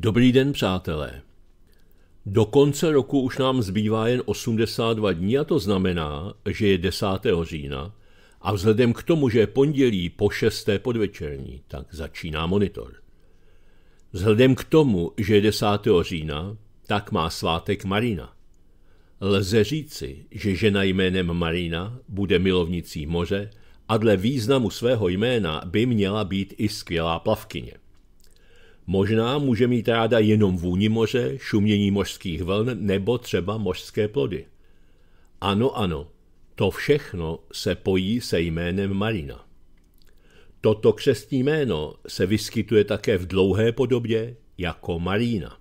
Dobrý den, přátelé. Do konce roku už nám zbývá jen 82 dní a to znamená, že je 10. října a vzhledem k tomu, že je pondělí po 6. podvečerní, tak začíná monitor. Vzhledem k tomu, že je 10. října, tak má svátek Marina. Lze říci, že žena jménem Marina bude milovnicí moře a dle významu svého jména by měla být i skvělá plavkyně. Možná může mít ráda jenom vůni moře, šumění mořských vln nebo třeba mořské plody. Ano, ano, to všechno se pojí se jménem Marina. Toto křestní jméno se vyskytuje také v dlouhé podobě jako Marina.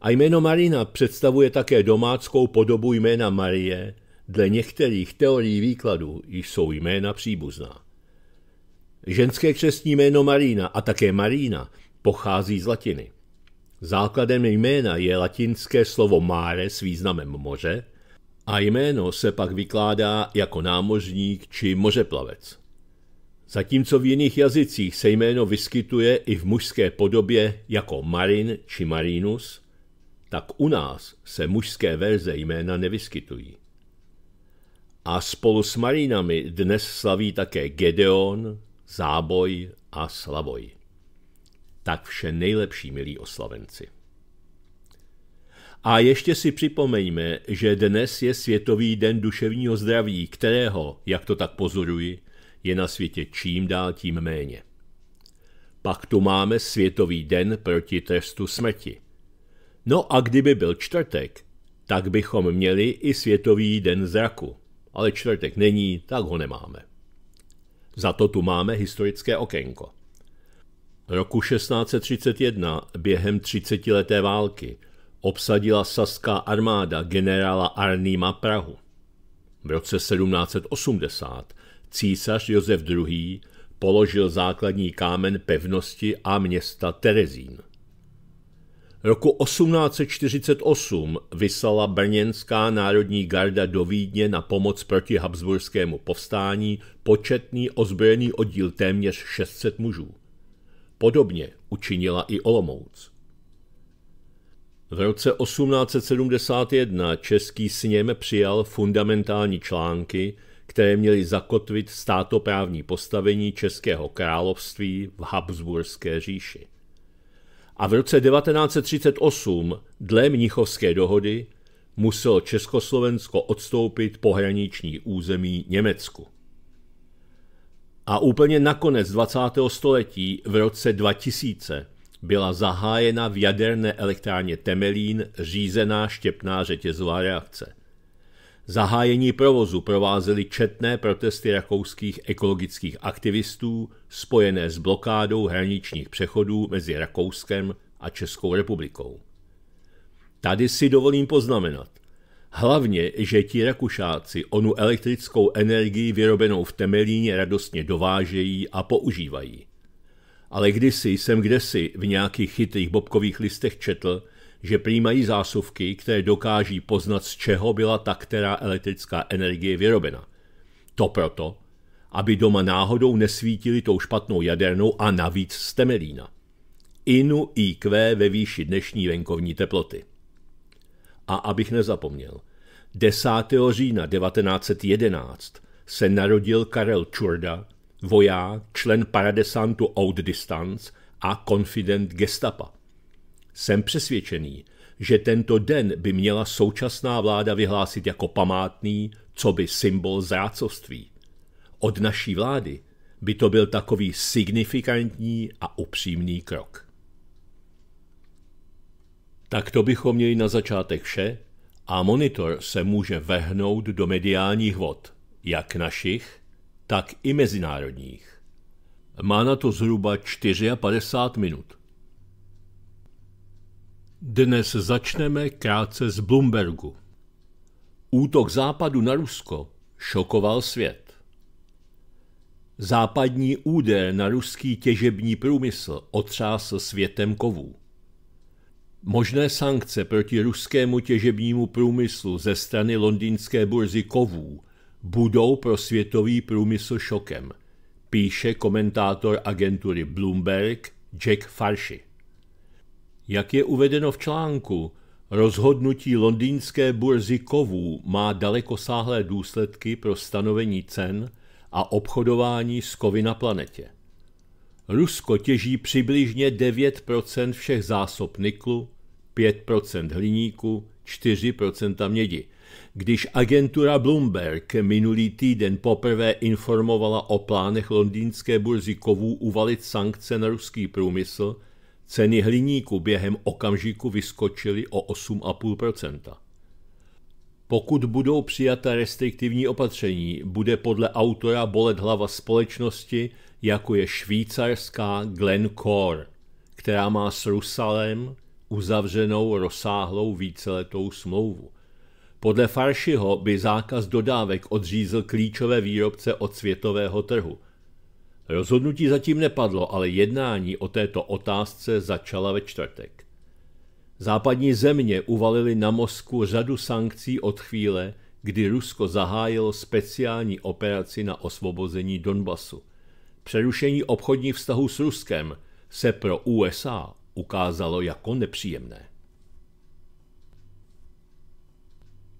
A jméno Marina představuje také domáckou podobu jména Marie, dle některých teorií výkladu jsou jména příbuzná. Ženské křestní jméno Marina a také Marína – pochází z latiny. Základem jména je latinské slovo mare s významem moře a jméno se pak vykládá jako námořník či mořeplavec. Zatímco v jiných jazycích se jméno vyskytuje i v mužské podobě jako Marin či Marinus, tak u nás se mužské verze jména nevyskytují. A spolu s Marinami dnes slaví také Gedeon, Záboj a Slavoj. Tak vše nejlepší, milí oslavenci. A ještě si připomeňme, že dnes je Světový den duševního zdraví, kterého, jak to tak pozoruji, je na světě čím dál tím méně. Pak tu máme Světový den proti trestu smrti. No a kdyby byl čtvrtek, tak bychom měli i Světový den zraku. Ale čtvrtek není, tak ho nemáme. Za to tu máme historické okénko. Roku 1631 během třicetileté války obsadila saská armáda generála Arnýma Prahu. V roce 1780 císař Josef II. položil základní kámen pevnosti a města Terezín. Roku 1848 vyslala brněnská národní garda do Vídně na pomoc proti habsburskému povstání početný ozbrojený oddíl téměř 600 mužů. Podobně učinila i Olomouc. V roce 1871 Český sněm přijal fundamentální články, které měly zakotvit státoprávní postavení Českého království v Habsburské říši. A v roce 1938 dle Mnichovské dohody muselo Československo odstoupit pohraniční území Německu. A úplně nakonec 20. století v roce 2000 byla zahájena v jaderné elektrárně Temelín řízená štěpná řetězová reakce. Zahájení provozu provázely četné protesty rakouských ekologických aktivistů spojené s blokádou hraničních přechodů mezi Rakouskem a Českou republikou. Tady si dovolím poznamenat, Hlavně, že ti Rakušáci onu elektrickou energii vyrobenou v Temelíně radostně dovážejí a používají. Ale kdysi jsem kdesi v nějakých chytrých bobkových listech četl, že přijímají zásuvky, které dokáží poznat, z čeho byla ta která elektrická energie vyrobena. To proto, aby doma náhodou nesvítili tou špatnou jadernou a navíc z Temelína. Inu IQ ve výši dnešní venkovní teploty. A abych nezapomněl, 10. října 1911 se narodil Karel Čurda, voják, člen paradesantu Out Distance a konfident gestapa. Jsem přesvědčený, že tento den by měla současná vláda vyhlásit jako památný, co by symbol zrácovství. Od naší vlády by to byl takový signifikantní a upřímný krok. Tak to bychom měli na začátek vše a monitor se může vehnout do mediálních vod, jak našich, tak i mezinárodních. Má na to zhruba 54 minut. Dnes začneme krátce z Bloombergu. Útok západu na Rusko šokoval svět. Západní úder na ruský těžební průmysl otřásl světem kovů. Možné sankce proti ruskému těžebnímu průmyslu ze strany londýnské burzy kovů budou pro světový průmysl šokem, píše komentátor agentury Bloomberg Jack Farshi. Jak je uvedeno v článku, rozhodnutí londýnské burzy kovů má dalekosáhlé důsledky pro stanovení cen a obchodování s kovy na planetě. Rusko těží přibližně 9 všech zásob niklu, 5 hliníku, 4 mědi. Když agentura Bloomberg minulý týden poprvé informovala o plánech londýnské burzy kovů uvalit sankce na ruský průmysl, ceny hliníku během okamžiku vyskočily o 8,5 pokud budou přijata restriktivní opatření, bude podle autora bolet hlava společnosti, jako je švýcarská Glencore, která má s Rusalem, uzavřenou rozsáhlou víceletou smlouvu. Podle Faršiho by zákaz dodávek odřízl klíčové výrobce od světového trhu. Rozhodnutí zatím nepadlo, ale jednání o této otázce začala ve čtvrtek. Západní země uvalily na Moskvu řadu sankcí od chvíle, kdy Rusko zahájilo speciální operaci na osvobození Donbasu. Přerušení obchodních vztahů s Ruskem se pro USA ukázalo jako nepříjemné.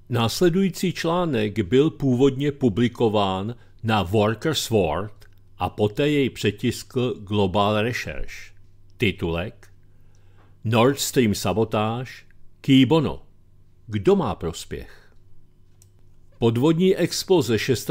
Následující článek byl původně publikován na Workers' World a poté jej přetiskl Global Research. Titulek Nord Stream sabotáž Kýbono. Kdo má prospěch? Podvodní expo ze 26.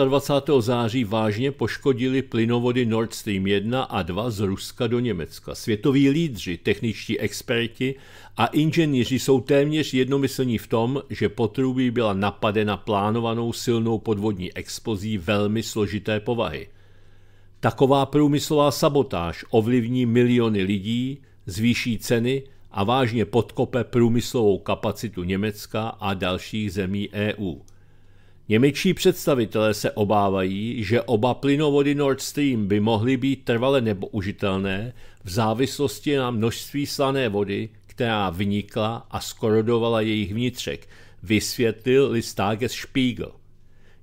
září vážně poškodili plynovody Nord Stream 1 a 2 z Ruska do Německa. Světoví lídři, techničtí experti a inženýři jsou téměř jednomyslní v tom, že potrubí byla napadena plánovanou silnou podvodní expozí velmi složité povahy. Taková průmyslová sabotáž ovlivní miliony lidí, zvýší ceny a vážně podkope průmyslovou kapacitu Německa a dalších zemí EU – Němečtí představitelé se obávají, že oba plynovody Nord Stream by mohly být trvale nepoužitelné v závislosti na množství slané vody, která vynikla a skorodovala jejich vnitřek, vysvětlil Listages Spiegel.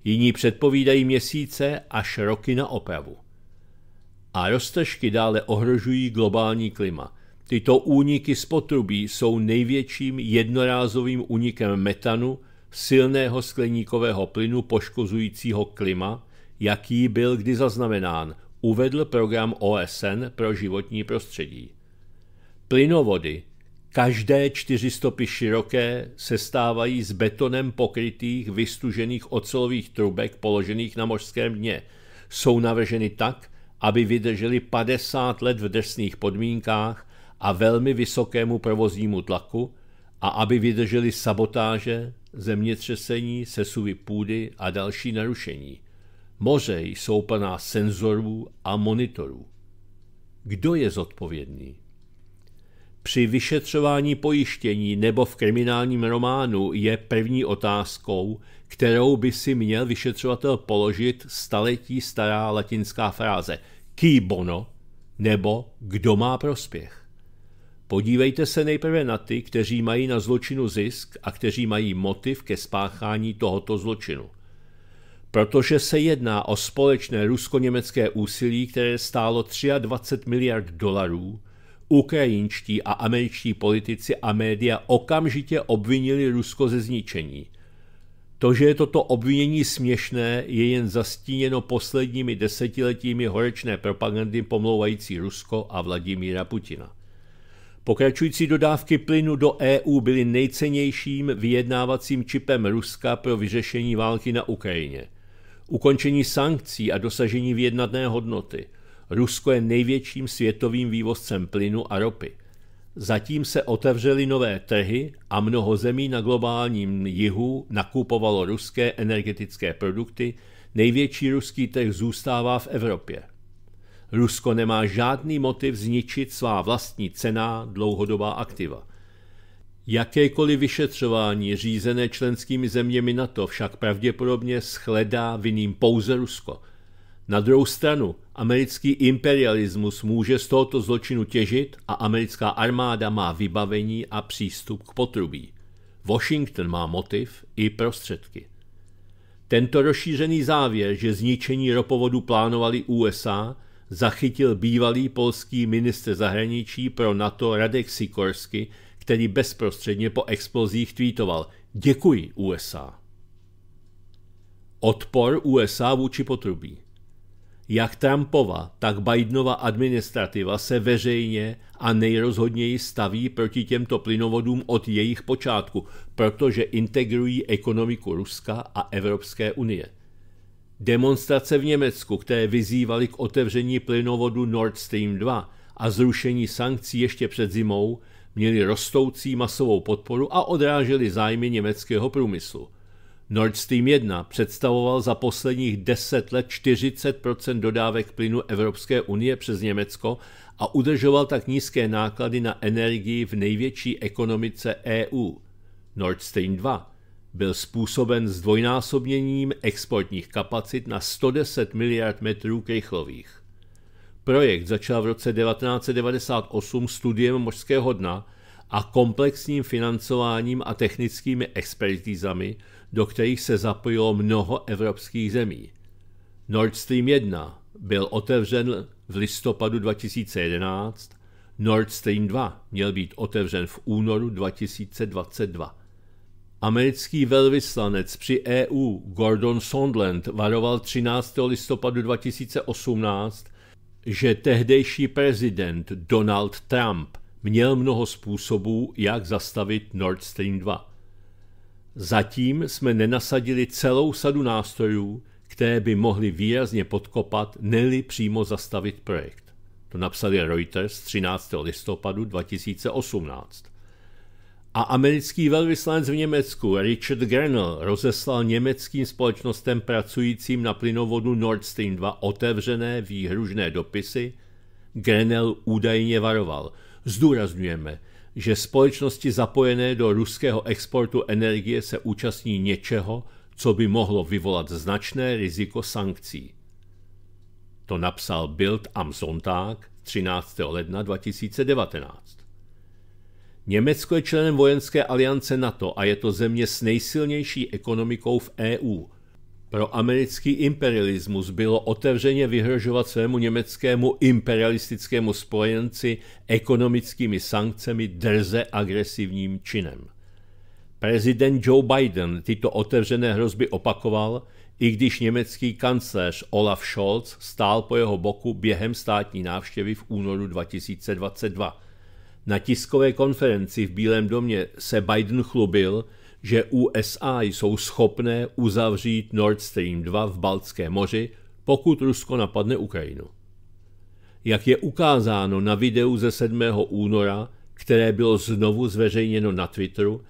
Jiní předpovídají měsíce až roky na opravu. A roztržky dále ohrožují globální klima. Tyto úniky z potrubí jsou největším jednorázovým únikem metanu, silného skleníkového plynu poškozujícího klima, jaký byl kdy zaznamenán, uvedl program OSN pro životní prostředí. Plynovody, každé čtyři stopy široké, se stávají z betonem pokrytých vystužených ocelových trubek položených na mořském dně. Jsou navrženy tak, aby vydrželi 50 let v drsných podmínkách a velmi vysokému provoznímu tlaku a aby vydrželi sabotáže, zemětřesení, sesuvy půdy a další narušení. Moře jsou plná senzorů a monitorů. Kdo je zodpovědný? Při vyšetřování pojištění nebo v kriminálním románu je první otázkou, kterou by si měl vyšetřovatel položit staletí stará latinská fráze qui bono nebo kdo má prospěch. Podívejte se nejprve na ty, kteří mají na zločinu zisk a kteří mají motiv ke spáchání tohoto zločinu. Protože se jedná o společné rusko-německé úsilí, které stálo 23 miliard dolarů, ukrajinští a američtí politici a média okamžitě obvinili Rusko ze zničení. To, že je toto obvinění směšné, je jen zastíněno posledními desetiletími horečné propagandy pomlouvající Rusko a Vladimíra Putina. Pokračující dodávky plynu do EU byly nejcennějším vyjednávacím čipem Ruska pro vyřešení války na Ukrajině. Ukončení sankcí a dosažení vyjednatné hodnoty. Rusko je největším světovým vývozcem plynu a ropy. Zatím se otevřely nové trhy a mnoho zemí na globálním jihu nakupovalo ruské energetické produkty, největší ruský trh zůstává v Evropě. Rusko nemá žádný motiv zničit svá vlastní cená dlouhodobá aktiva. Jakékoliv vyšetřování řízené členskými zeměmi NATO však pravděpodobně shledá vinným pouze Rusko. Na druhou stranu, americký imperialismus může z tohoto zločinu těžit a americká armáda má vybavení a přístup k potrubí. Washington má motiv i prostředky. Tento rozšířený závěr, že zničení ropovodu plánovali USA, zachytil bývalý polský ministr zahraničí pro NATO Radek Sikorsky, který bezprostředně po explozích tweetoval Děkuji USA. Odpor USA vůči potrubí. Jak Trumpova, tak Bidenova administrativa se veřejně a nejrozhodněji staví proti těmto plynovodům od jejich počátku, protože integrují ekonomiku Ruska a Evropské unie – Demonstrace v Německu, které vyzývaly k otevření plynovodu Nord Stream 2 a zrušení sankcí ještě před zimou, měly rostoucí masovou podporu a odrážely zájmy německého průmyslu. Nord Stream 1 představoval za posledních 10 let 40 dodávek plynu Evropské unie přes Německo a udržoval tak nízké náklady na energii v největší ekonomice EU. Nord Stream 2 byl způsoben zdvojnásobněním exportních kapacit na 110 miliard metrů krychlových. Projekt začal v roce 1998 studiem mořského dna a komplexním financováním a technickými expertízami, do kterých se zapojilo mnoho evropských zemí. Nord Stream 1 byl otevřen v listopadu 2011, Nord Stream 2 měl být otevřen v únoru 2022. Americký velvyslanec při EU Gordon Sondland varoval 13. listopadu 2018, že tehdejší prezident Donald Trump měl mnoho způsobů, jak zastavit Nord Stream 2. Zatím jsme nenasadili celou sadu nástrojů, které by mohly výrazně podkopat, neli přímo zastavit projekt. To napsali Reuters 13. listopadu 2018 a americký velvyslanec v Německu Richard Grenell rozeslal německým společnostem pracujícím na plynovodu Nord Stream 2 otevřené výhružné dopisy, Grenell údajně varoval. Zdůrazňujeme, že společnosti zapojené do ruského exportu energie se účastní něčeho, co by mohlo vyvolat značné riziko sankcí. To napsal Bild am Sonntag 13. ledna 2019. Německo je členem vojenské aliance NATO a je to země s nejsilnější ekonomikou v EU. Pro americký imperialismus bylo otevřeně vyhrožovat svému německému imperialistickému spojenci ekonomickými sankcemi drze agresivním činem. Prezident Joe Biden tyto otevřené hrozby opakoval, i když německý kancléř Olaf Scholz stál po jeho boku během státní návštěvy v únoru 2022. Na tiskové konferenci v Bílém domě se Biden chlubil, že USA jsou schopné uzavřít Nord Stream 2 v Baltském moři, pokud Rusko napadne Ukrajinu. Jak je ukázáno na videu ze 7. února, které bylo znovu zveřejněno na Twitteru,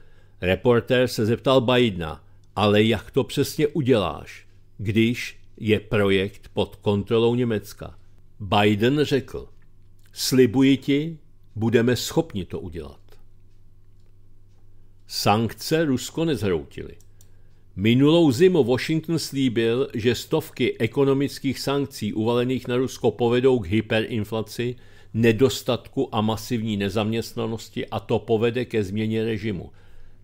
reportér se zeptal Bidena, ale jak to přesně uděláš, když je projekt pod kontrolou Německa. Biden řekl, slibuji ti, budeme schopni to udělat. Sankce Rusko nezhroutily. Minulou zimu Washington slíbil, že stovky ekonomických sankcí uvalených na Rusko povedou k hyperinflaci, nedostatku a masivní nezaměstnanosti a to povede ke změně režimu.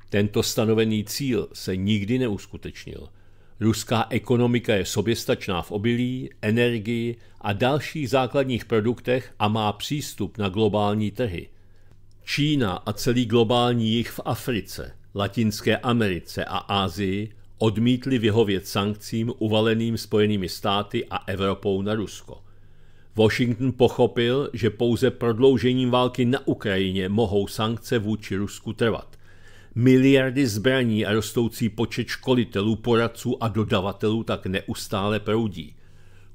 Tento stanovený cíl se nikdy neuskutečnil. Ruská ekonomika je soběstačná v obilí, energii a dalších základních produktech a má přístup na globální trhy. Čína a celý globální jich v Africe, Latinské Americe a Ázii odmítli vyhovět sankcím uvaleným Spojenými státy a Evropou na Rusko. Washington pochopil, že pouze prodloužením války na Ukrajině mohou sankce vůči Rusku trvat. Miliardy zbraní a rostoucí počet školitelů, poradců a dodavatelů tak neustále proudí.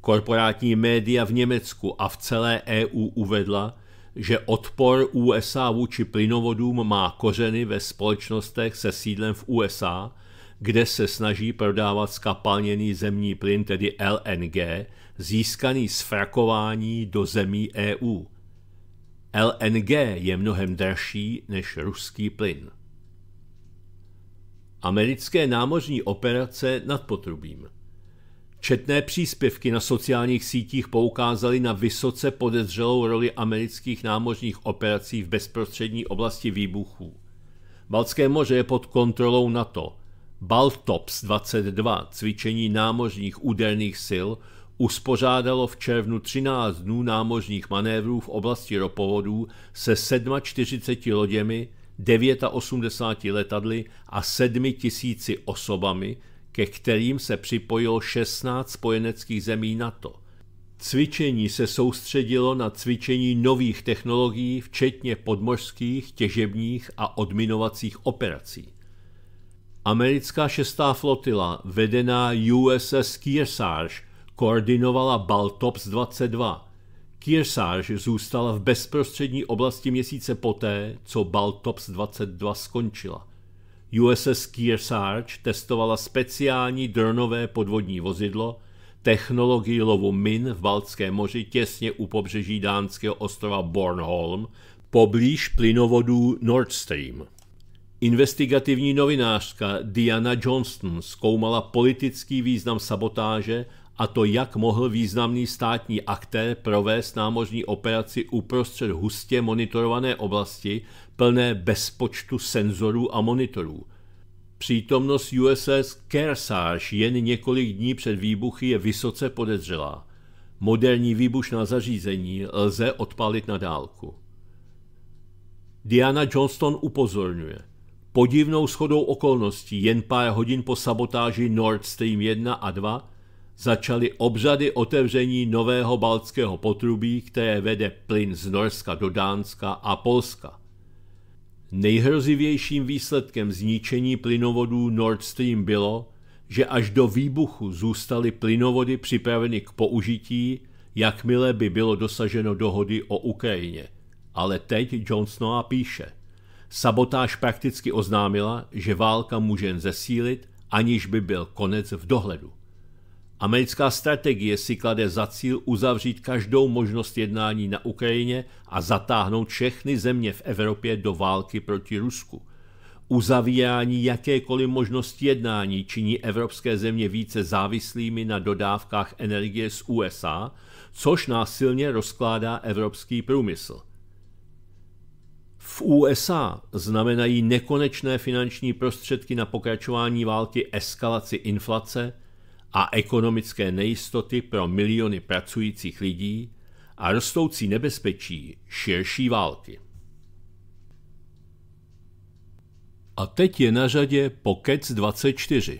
Korporátní média v Německu a v celé EU uvedla, že odpor USA vůči plynovodům má kořeny ve společnostech se sídlem v USA, kde se snaží prodávat skapalněný zemní plyn, tedy LNG, získaný z frakování do zemí EU. LNG je mnohem dražší než ruský plyn americké námořní operace nad potrubím. Četné příspěvky na sociálních sítích poukázaly na vysoce podezřelou roli amerických námořních operací v bezprostřední oblasti výbuchů. Balské moře je pod kontrolou NATO. Baltops 22, cvičení námořních úderných sil, uspořádalo v červnu 13 dnů námořních manévrů v oblasti ropovodů se 47 loděmi, 89 letadly a 7 tisíci osobami, ke kterým se připojilo 16 spojeneckých zemí NATO. Cvičení se soustředilo na cvičení nových technologií, včetně podmořských, těžebních a odminovacích operací. Americká šestá flotila, vedená USS Kearsarge, koordinovala Baltops 22, Kearsarge zůstala v bezprostřední oblasti měsíce poté, co Baltops 22 skončila. USS Kearsarge testovala speciální drnové podvodní vozidlo, technologii lovu min v Baltském moři těsně u pobřeží dánského ostrova Bornholm, poblíž plynovodů Nord Stream. Investigativní novinářka Diana Johnston zkoumala politický význam sabotáže a to jak mohl významný státní aktér provést námořní operaci uprostřed hustě monitorované oblasti plné bezpočtu senzorů a monitorů. Přítomnost USS Kearsarge jen několik dní před výbuchy je vysoce podezřelá. Moderní výbušná zařízení lze odpalit na dálku. Diana Johnston upozorňuje. Podivnou schodou okolností jen pár hodin po sabotáži Nord Stream 1 a 2 začaly obřady otevření nového baltského potrubí, které vede plyn z Norska do Dánska a Polska. Nejhrozivějším výsledkem zničení plynovodů Nord Stream bylo, že až do výbuchu zůstaly plynovody připraveny k použití, jakmile by bylo dosaženo dohody o Ukrajině. Ale teď Johnsona píše. Sabotáž prakticky oznámila, že válka může jen zesílit, aniž by byl konec v dohledu. Americká strategie si klade za cíl uzavřít každou možnost jednání na Ukrajině a zatáhnout všechny země v Evropě do války proti Rusku. Uzavírání jakékoliv možnosti jednání činí evropské země více závislými na dodávkách energie z USA, což násilně rozkládá evropský průmysl. V USA znamenají nekonečné finanční prostředky na pokračování války eskalaci inflace, a ekonomické nejistoty pro miliony pracujících lidí a rostoucí nebezpečí širší války. A teď je na řadě Pokec 24.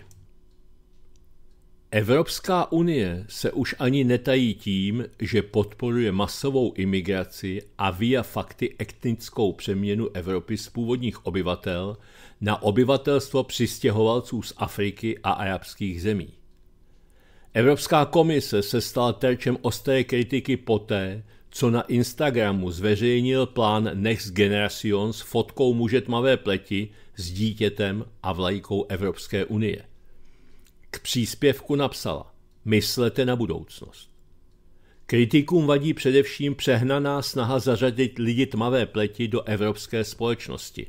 Evropská unie se už ani netají tím, že podporuje masovou imigraci a via fakty etnickou přeměnu Evropy z původních obyvatel na obyvatelstvo přistěhovalců z Afriky a arabských zemí. Evropská komise se stala terčem ostré kritiky poté, co na Instagramu zveřejnil plán Next Generation s fotkou muže tmavé pleti s dítětem a vlajkou Evropské unie. K příspěvku napsala Myslete na budoucnost. Kritikům vadí především přehnaná snaha zařadit lidi tmavé pleti do evropské společnosti.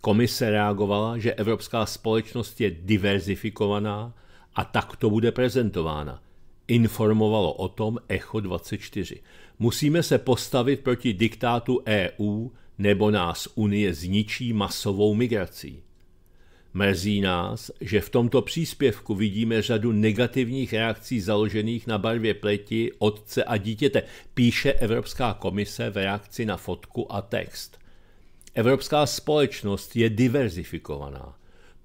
Komise reagovala, že evropská společnost je diverzifikovaná a tak to bude prezentována. Informovalo o tom Echo 24. Musíme se postavit proti diktátu EU, nebo nás Unie zničí masovou migrací. Mrzí nás, že v tomto příspěvku vidíme řadu negativních reakcí založených na barvě pleti, otce a dítěte, píše Evropská komise v reakci na fotku a text. Evropská společnost je diverzifikovaná.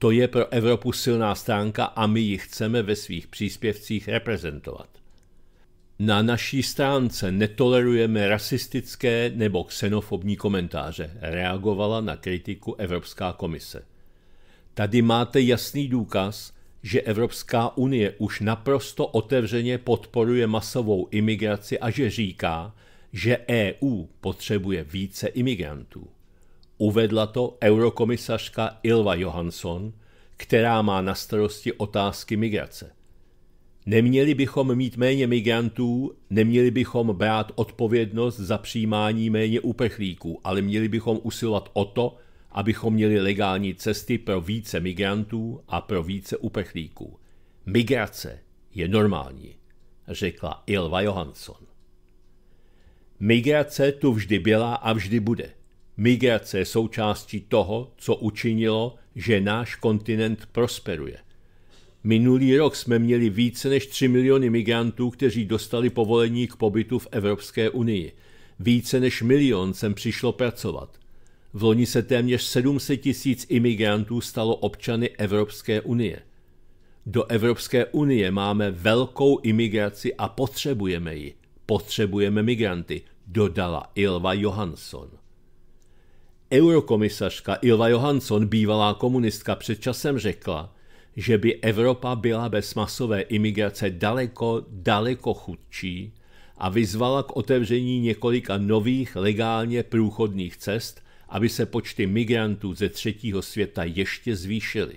To je pro Evropu silná stránka a my ji chceme ve svých příspěvcích reprezentovat. Na naší stránce netolerujeme rasistické nebo xenofobní komentáře, reagovala na kritiku Evropská komise. Tady máte jasný důkaz, že Evropská unie už naprosto otevřeně podporuje masovou imigraci a že říká, že EU potřebuje více imigrantů. Uvedla to eurokomisařka Ilva Johansson, která má na starosti otázky migrace. Neměli bychom mít méně migrantů, neměli bychom brát odpovědnost za přijímání méně uprchlíků, ale měli bychom usilovat o to, abychom měli legální cesty pro více migrantů a pro více uprchlíků. Migrace je normální, řekla Ilva Johansson. Migrace tu vždy byla a vždy bude – Migrace je součástí toho, co učinilo, že náš kontinent prosperuje. Minulý rok jsme měli více než 3 miliony migrantů, kteří dostali povolení k pobytu v Evropské unii. Více než milion sem přišlo pracovat. V loni se téměř 700 tisíc imigrantů stalo občany Evropské unie. Do Evropské unie máme velkou imigraci a potřebujeme ji. Potřebujeme migranty, dodala Ilva Johansson. Eurokomisařka Ilva Johansson, bývalá komunistka, před časem řekla, že by Evropa byla bez masové imigrace daleko, daleko chudší a vyzvala k otevření několika nových legálně průchodných cest, aby se počty migrantů ze třetího světa ještě zvýšily.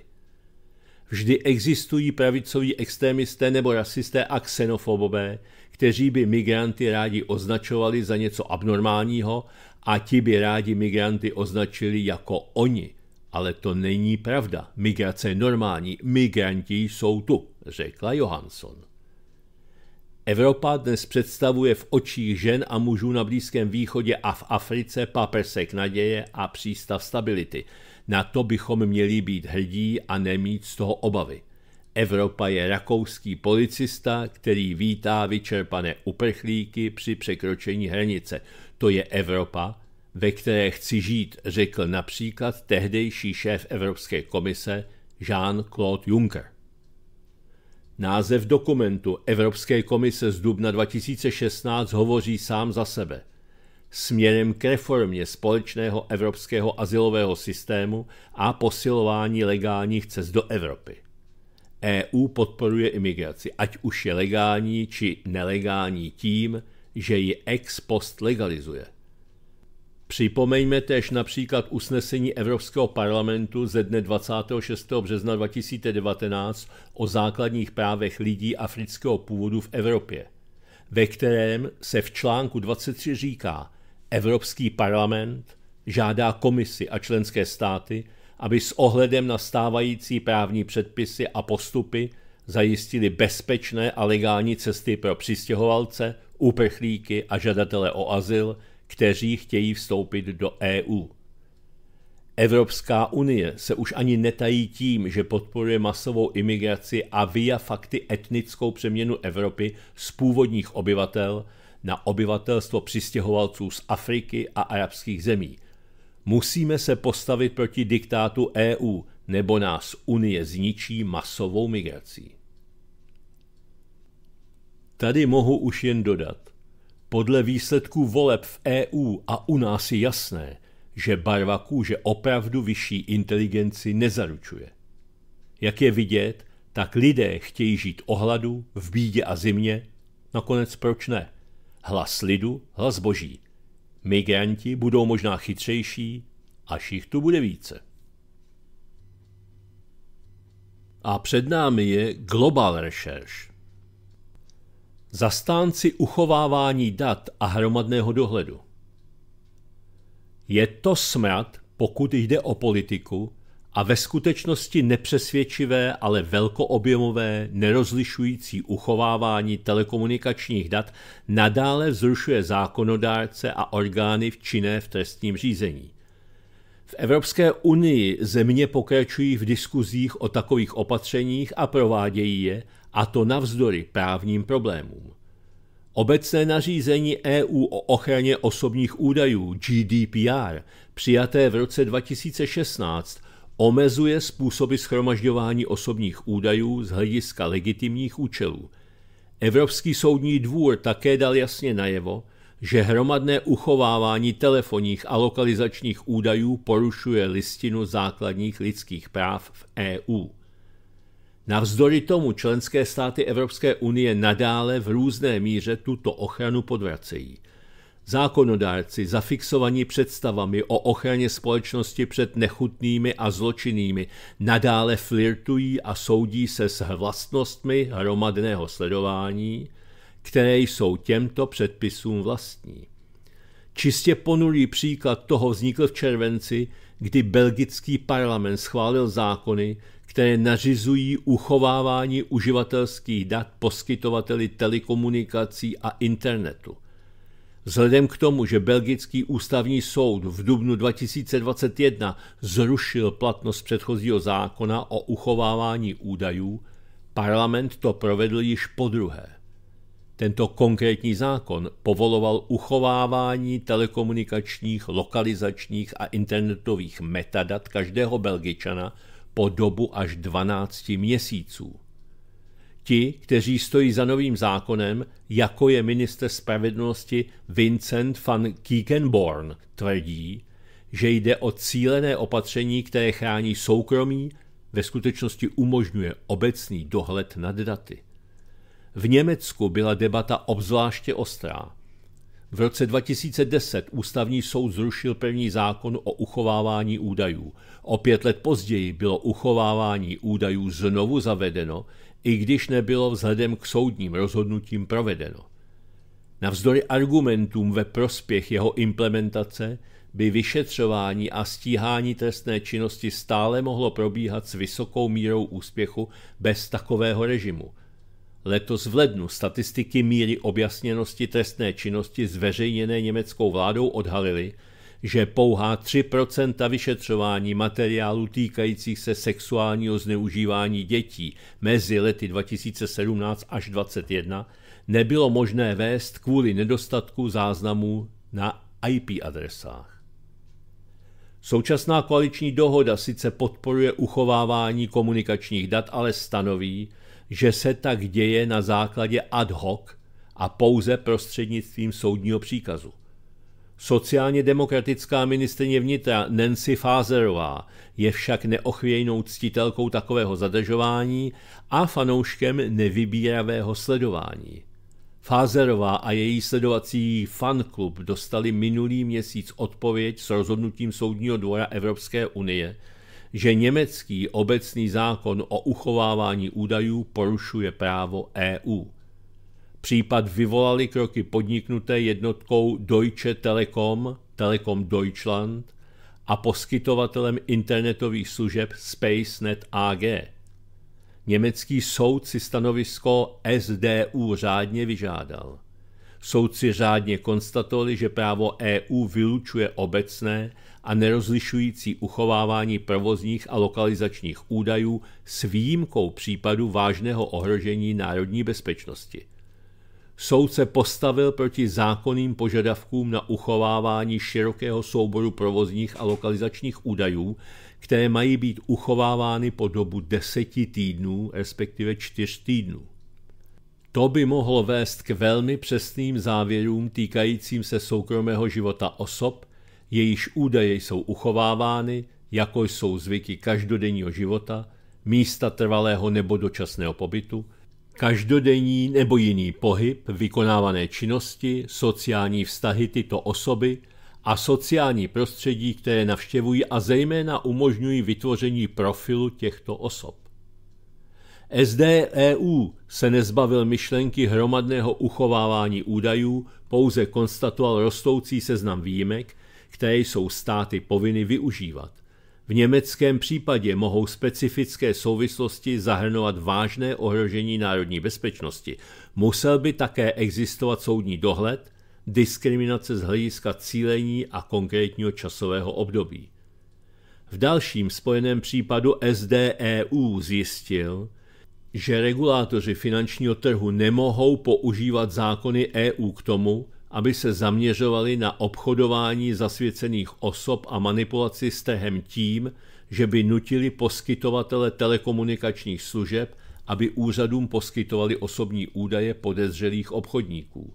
Vždy existují pravicoví extremisté nebo rasisté a xenofobové, kteří by migranty rádi označovali za něco abnormálního a ti by rádi migranty označili jako oni. Ale to není pravda. Migrace je normální. Migranti jsou tu, řekla Johansson. Evropa dnes představuje v očích žen a mužů na Blízkém východě a v Africe paprsek naděje a přístav stability. Na to bychom měli být hrdí a nemít z toho obavy. Evropa je rakouský policista, který vítá vyčerpané uprchlíky při překročení hranice. To je Evropa, ve které chci žít, řekl například tehdejší šéf Evropské komise Jean-Claude Juncker. Název dokumentu Evropské komise z dubna 2016 hovoří sám za sebe. Směrem k reformě společného evropského asilového systému a posilování legálních cest do Evropy. EU podporuje imigraci, ať už je legální či nelegální tím, že ji ex post legalizuje. Připomeňme též například usnesení Evropského parlamentu ze dne 26. března 2019 o základních právech lidí afrického původu v Evropě, ve kterém se v článku 23 říká, Evropský parlament žádá komisi a členské státy, aby s ohledem na stávající právní předpisy a postupy zajistili bezpečné a legální cesty pro přistěhovalce, úprchlíky a žadatele o azyl, kteří chtějí vstoupit do EU. Evropská unie se už ani netají tím, že podporuje masovou imigraci a via fakty etnickou přeměnu Evropy z původních obyvatel na obyvatelstvo přistěhovalců z Afriky a arabských zemí, Musíme se postavit proti diktátu EU, nebo nás Unie zničí masovou migrací. Tady mohu už jen dodat. Podle výsledků voleb v EU a u nás je jasné, že barva kůže opravdu vyšší inteligenci nezaručuje. Jak je vidět, tak lidé chtějí žít ohladu, v bídě a zimě. Nakonec proč ne? Hlas lidu, hlas boží. Migranti budou možná chytřejší, až jich tu bude více. A před námi je Global Research. Zastánci uchovávání dat a hromadného dohledu. Je to smrad, pokud jde o politiku, a ve skutečnosti nepřesvědčivé, ale velkoobjemové, nerozlišující uchovávání telekomunikačních dat nadále vzrušuje zákonodárce a orgány v činné v trestním řízení. V Evropské unii země pokračují v diskuzích o takových opatřeních a provádějí je, a to navzdory právním problémům. Obecné nařízení EU o ochraně osobních údajů GDPR, přijaté v roce 2016, omezuje způsoby schromažďování osobních údajů z hlediska legitimních účelů. Evropský soudní dvůr také dal jasně najevo, že hromadné uchovávání telefonních a lokalizačních údajů porušuje listinu základních lidských práv v EU. Navzdory tomu členské státy Evropské unie nadále v různé míře tuto ochranu podvracejí – Zákonodárci, zafixovaní představami o ochraně společnosti před nechutnými a zločinnými, nadále flirtují a soudí se s vlastnostmi hromadného sledování, které jsou těmto předpisům vlastní. Čistě ponulý příklad toho vznikl v červenci, kdy belgický parlament schválil zákony, které nařizují uchovávání uživatelských dat poskytovateli telekomunikací a internetu. Vzhledem k tomu, že belgický ústavní soud v dubnu 2021 zrušil platnost předchozího zákona o uchovávání údajů, parlament to provedl již po druhé. Tento konkrétní zákon povoloval uchovávání telekomunikačních, lokalizačních a internetových metadat každého Belgičana po dobu až 12 měsíců ti, kteří stojí za novým zákonem, jako je minister spravedlnosti Vincent van Kiekenborn, tvrdí, že jde o cílené opatření, které chrání soukromí, ve skutečnosti umožňuje obecný dohled nad daty. V Německu byla debata obzvláště ostrá. V roce 2010 ústavní soud zrušil první zákon o uchovávání údajů. O pět let později bylo uchovávání údajů znovu zavedeno, i když nebylo vzhledem k soudním rozhodnutím provedeno. Navzdory argumentům ve prospěch jeho implementace by vyšetřování a stíhání trestné činnosti stále mohlo probíhat s vysokou mírou úspěchu bez takového režimu. Letos v lednu statistiky míry objasněnosti trestné činnosti zveřejněné německou vládou odhalily, že pouhá 3% vyšetřování materiálů týkajících se sexuálního zneužívání dětí mezi lety 2017 až 2021 nebylo možné vést kvůli nedostatku záznamů na IP adresách. Současná koaliční dohoda sice podporuje uchovávání komunikačních dat, ale stanoví, že se tak děje na základě ad hoc a pouze prostřednictvím soudního příkazu. Sociálně demokratická ministrině vnitra Nancy Fázerová je však neochvějnou ctitelkou takového zadržování a fanouškem nevybíravého sledování. Fázerová a její sledovací fanklub dostali minulý měsíc odpověď s rozhodnutím Soudního dvora Evropské unie, že německý obecný zákon o uchovávání údajů porušuje právo EU. Případ vyvolali kroky podniknuté jednotkou Deutsche Telekom, Telekom Deutschland a poskytovatelem internetových služeb SpaceNet AG. Německý soud si stanovisko SDU řádně vyžádal. Soudci řádně konstatovali, že právo EU vylučuje obecné a nerozlišující uchovávání provozních a lokalizačních údajů s výjimkou případu vážného ohrožení národní bezpečnosti – Soud se postavil proti zákonným požadavkům na uchovávání širokého souboru provozních a lokalizačních údajů, které mají být uchovávány po dobu deseti týdnů, respektive čtyř týdnů. To by mohlo vést k velmi přesným závěrům týkajícím se soukromého života osob, jejíž údaje jsou uchovávány, jako jsou zvyky každodenního života, místa trvalého nebo dočasného pobytu, Každodenní nebo jiný pohyb, vykonávané činnosti, sociální vztahy tyto osoby a sociální prostředí, které navštěvují a zejména umožňují vytvoření profilu těchto osob. SDEU se nezbavil myšlenky hromadného uchovávání údajů, pouze konstatoval rostoucí seznam výjimek, které jsou státy povinny využívat. V německém případě mohou specifické souvislosti zahrnovat vážné ohrožení národní bezpečnosti. Musel by také existovat soudní dohled, diskriminace z hlediska cílení a konkrétního časového období. V dalším spojeném případu SDEU zjistil, že regulátoři finančního trhu nemohou používat zákony EU k tomu, aby se zaměřovali na obchodování zasvěcených osob a manipulaci s tehem tím, že by nutili poskytovatele telekomunikačních služeb, aby úřadům poskytovali osobní údaje podezřelých obchodníků.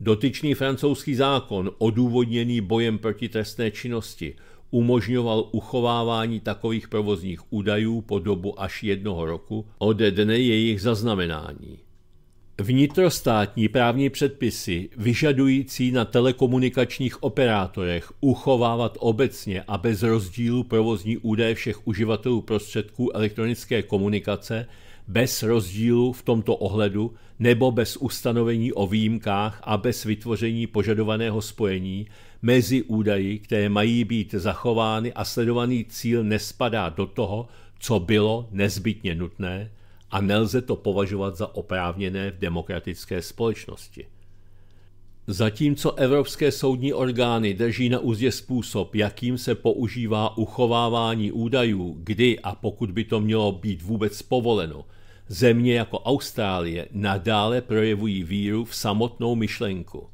Dotyčný francouzský zákon, odůvodněný bojem proti trestné činnosti, umožňoval uchovávání takových provozních údajů po dobu až jednoho roku ode dne jejich zaznamenání. Vnitrostátní právní předpisy vyžadující na telekomunikačních operátorech uchovávat obecně a bez rozdílu provozní údaje všech uživatelů prostředků elektronické komunikace bez rozdílu v tomto ohledu nebo bez ustanovení o výjimkách a bez vytvoření požadovaného spojení mezi údaji, které mají být zachovány a sledovaný cíl nespadá do toho, co bylo nezbytně nutné, a nelze to považovat za oprávněné v demokratické společnosti. Zatímco evropské soudní orgány drží na úzdě způsob, jakým se používá uchovávání údajů, kdy a pokud by to mělo být vůbec povoleno, země jako Austrálie nadále projevují víru v samotnou myšlenku.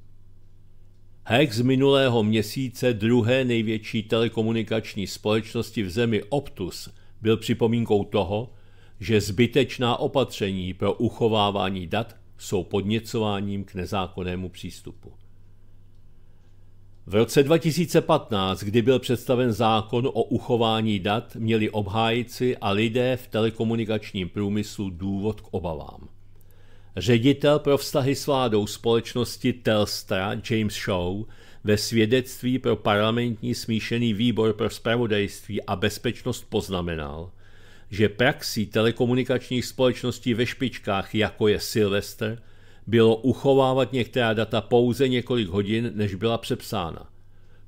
Hack z minulého měsíce druhé největší telekomunikační společnosti v zemi Optus byl připomínkou toho, že zbytečná opatření pro uchovávání dat jsou podněcováním k nezákonnému přístupu. V roce 2015, kdy byl představen zákon o uchování dat, měli obhájci a lidé v telekomunikačním průmyslu důvod k obavám. Ředitel pro vztahy s vládou společnosti Telstra James Shaw ve svědectví pro parlamentní smíšený výbor pro spravodajství a bezpečnost poznamenal – že praxí telekomunikačních společností ve špičkách, jako je Silvester, bylo uchovávat některá data pouze několik hodin, než byla přepsána.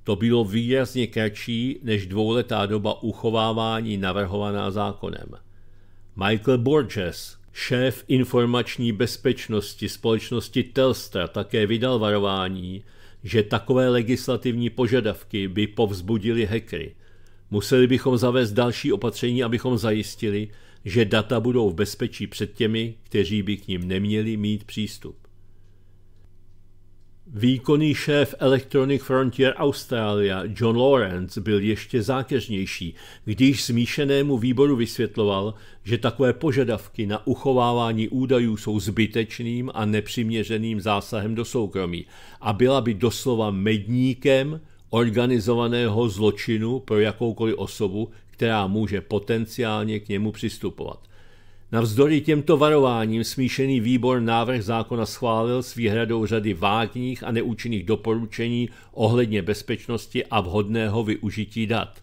To bylo výrazně kratší než dvouletá doba uchovávání navrhovaná zákonem. Michael Borges, šéf informační bezpečnosti společnosti Telstra, také vydal varování, že takové legislativní požadavky by povzbudily hackery – Museli bychom zavést další opatření, abychom zajistili, že data budou v bezpečí před těmi, kteří by k ním neměli mít přístup. Výkonný šéf Electronic Frontier Australia John Lawrence byl ještě zákeřnější, když smíšenému výboru vysvětloval, že takové požadavky na uchovávání údajů jsou zbytečným a nepřiměřeným zásahem do soukromí a byla by doslova medníkem organizovaného zločinu pro jakoukoliv osobu, která může potenciálně k němu přistupovat. Navzdory těmto varováním smíšený výbor návrh zákona schválil s výhradou řady vágních a neúčinných doporučení ohledně bezpečnosti a vhodného využití dat.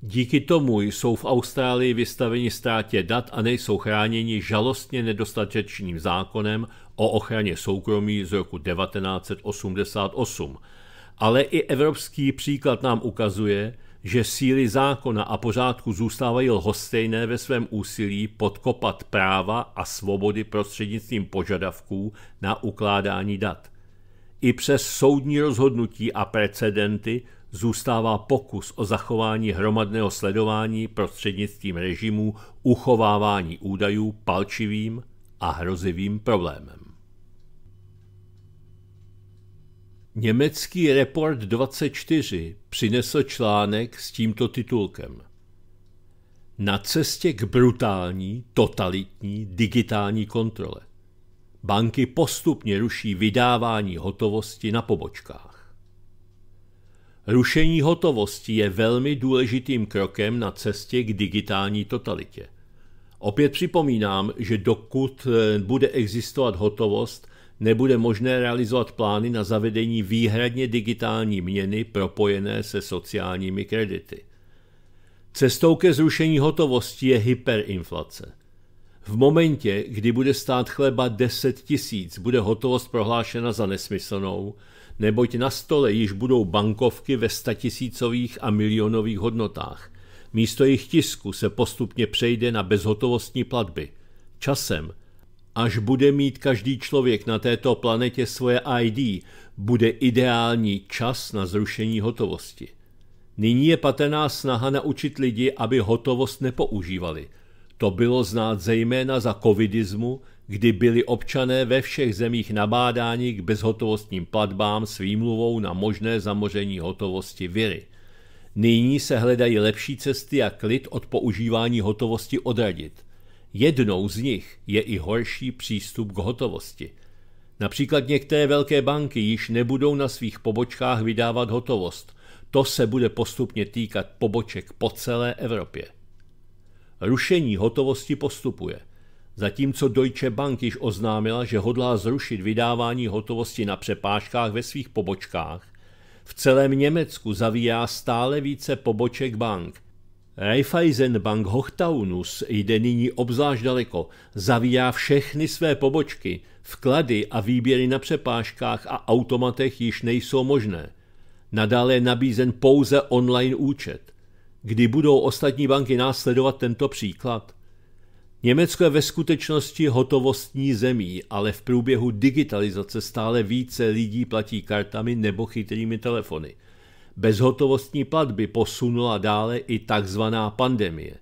Díky tomu jsou v Austrálii vystaveni ztrátě dat a nejsou chráněni žalostně nedostatečným zákonem o ochraně soukromí z roku 1988, ale i evropský příklad nám ukazuje, že síly zákona a pořádku zůstávají lhostejné ve svém úsilí podkopat práva a svobody prostřednictvím požadavků na ukládání dat. I přes soudní rozhodnutí a precedenty zůstává pokus o zachování hromadného sledování prostřednictvím režimů uchovávání údajů palčivým a hrozivým problémem. Německý report 24 přinesl článek s tímto titulkem. Na cestě k brutální, totalitní digitální kontrole. Banky postupně ruší vydávání hotovosti na pobočkách. Rušení hotovosti je velmi důležitým krokem na cestě k digitální totalitě. Opět připomínám, že dokud eh, bude existovat hotovost, nebude možné realizovat plány na zavedení výhradně digitální měny propojené se sociálními kredity. Cestou ke zrušení hotovosti je hyperinflace. V momentě, kdy bude stát chleba 10 tisíc, bude hotovost prohlášena za nesmyslnou, neboť na stole již budou bankovky ve statisícových a milionových hodnotách. Místo jejich tisku se postupně přejde na bezhotovostní platby. Časem – Až bude mít každý člověk na této planetě svoje ID, bude ideální čas na zrušení hotovosti. Nyní je patrná snaha naučit lidi, aby hotovost nepoužívali. To bylo znát zejména za covidismu, kdy byli občané ve všech zemích nabádáni k bezhotovostním platbám s výmluvou na možné zamoření hotovosti viry. Nyní se hledají lepší cesty jak klid od používání hotovosti odradit – Jednou z nich je i horší přístup k hotovosti. Například některé velké banky již nebudou na svých pobočkách vydávat hotovost. To se bude postupně týkat poboček po celé Evropě. Rušení hotovosti postupuje. Zatímco Deutsche Bank již oznámila, že hodlá zrušit vydávání hotovosti na přepážkách ve svých pobočkách, v celém Německu zavíjá stále více poboček bank – Bank Hochtaunus jde nyní obzvlášť daleko, zavíjá všechny své pobočky, vklady a výběry na přepážkách a automatech již nejsou možné. Nadále je nabízen pouze online účet. Kdy budou ostatní banky následovat tento příklad? Německo je ve skutečnosti hotovostní zemí, ale v průběhu digitalizace stále více lidí platí kartami nebo chytrými telefony – bezhotovostní platby posunula dále i tzv. pandemie.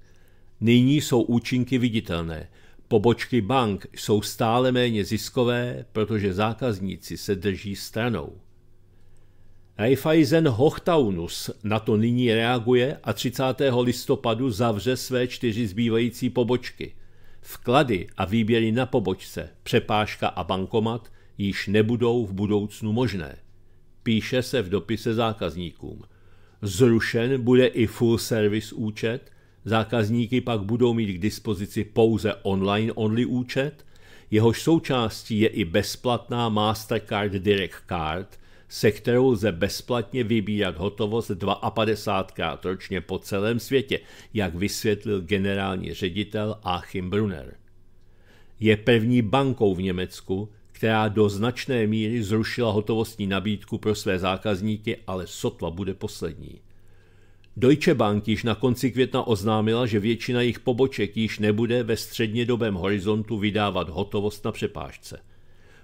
Nyní jsou účinky viditelné. Pobočky bank jsou stále méně ziskové, protože zákazníci se drží stranou. Raiffeisen Hochtaunus na to nyní reaguje a 30. listopadu zavře své čtyři zbývající pobočky. Vklady a výběry na pobočce, přepážka a bankomat již nebudou v budoucnu možné. Píše se v dopise zákazníkům. Zrušen bude i full service účet, zákazníky pak budou mít k dispozici pouze online only účet, jehož součástí je i bezplatná Mastercard Direct Card, se kterou lze bezplatně vybírat hotovost 52krát ročně po celém světě, jak vysvětlil generální ředitel Achim Brunner. Je první bankou v Německu, která do značné míry zrušila hotovostní nabídku pro své zákazníky, ale sotva bude poslední. Deutsche Bank již na konci května oznámila, že většina jejich poboček již nebude ve střednědobém horizontu vydávat hotovost na přepážce.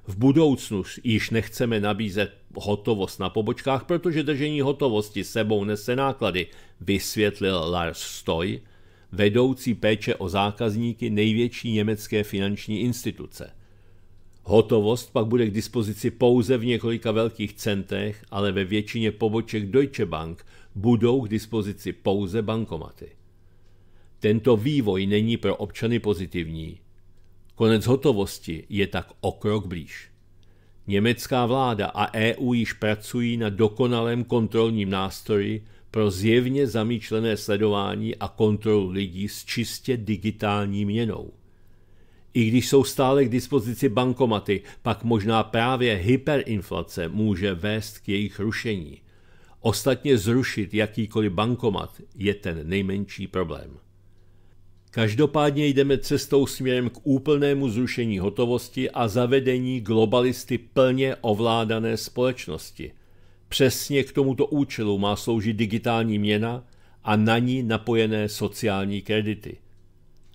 V budoucnu již nechceme nabízet hotovost na pobočkách, protože držení hotovosti sebou nese náklady, vysvětlil Lars Stoy, vedoucí péče o zákazníky největší německé finanční instituce – Hotovost pak bude k dispozici pouze v několika velkých centech, ale ve většině poboček Deutsche Bank budou k dispozici pouze bankomaty. Tento vývoj není pro občany pozitivní. Konec hotovosti je tak o krok blíž. Německá vláda a EU již pracují na dokonalém kontrolním nástroji pro zjevně zamýšlené sledování a kontrolu lidí s čistě digitální měnou. I když jsou stále k dispozici bankomaty, pak možná právě hyperinflace může vést k jejich rušení. Ostatně zrušit jakýkoliv bankomat je ten nejmenší problém. Každopádně jdeme cestou směrem k úplnému zrušení hotovosti a zavedení globalisty plně ovládané společnosti. Přesně k tomuto účelu má sloužit digitální měna a na ní napojené sociální kredity –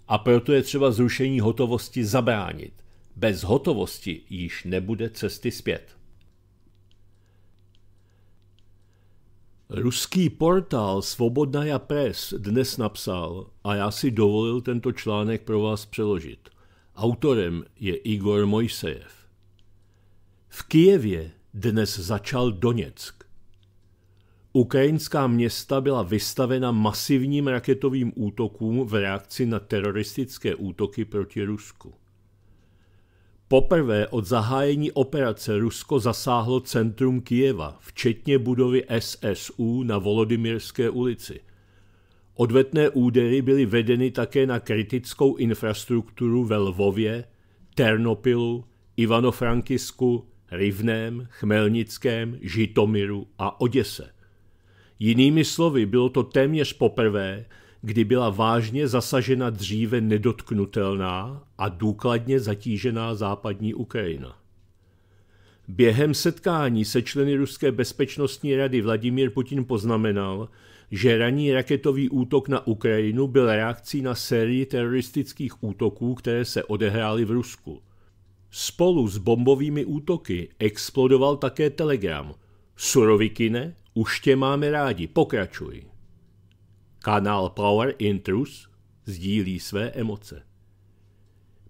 a proto je třeba zrušení hotovosti zabránit. Bez hotovosti již nebude cesty zpět. Ruský portál Svobodnaja Press dnes napsal, a já si dovolil tento článek pro vás přeložit. Autorem je Igor Mojsejev. V Kijevě dnes začal Doněck. Ukrajinská města byla vystavena masivním raketovým útokům v reakci na teroristické útoky proti Rusku. Poprvé od zahájení operace Rusko zasáhlo centrum Kijeva, včetně budovy SSU na Volodymyrské ulici. Odvetné údery byly vedeny také na kritickou infrastrukturu ve Lvově, Ternopilu, Ivanofrankisku, Rivném, Chmelnickém, Žitomiru a Oděse. Jinými slovy, bylo to téměř poprvé, kdy byla vážně zasažena dříve nedotknutelná a důkladně zatížená západní Ukrajina. Během setkání se členy Ruské bezpečnostní rady Vladimír Putin poznamenal, že ranní raketový útok na Ukrajinu byl reakcí na sérii teroristických útoků, které se odehrály v Rusku. Spolu s bombovými útoky explodoval také telegram. Surovikine, už tě máme rádi, pokračuj. Kanál Power Intrus sdílí své emoce.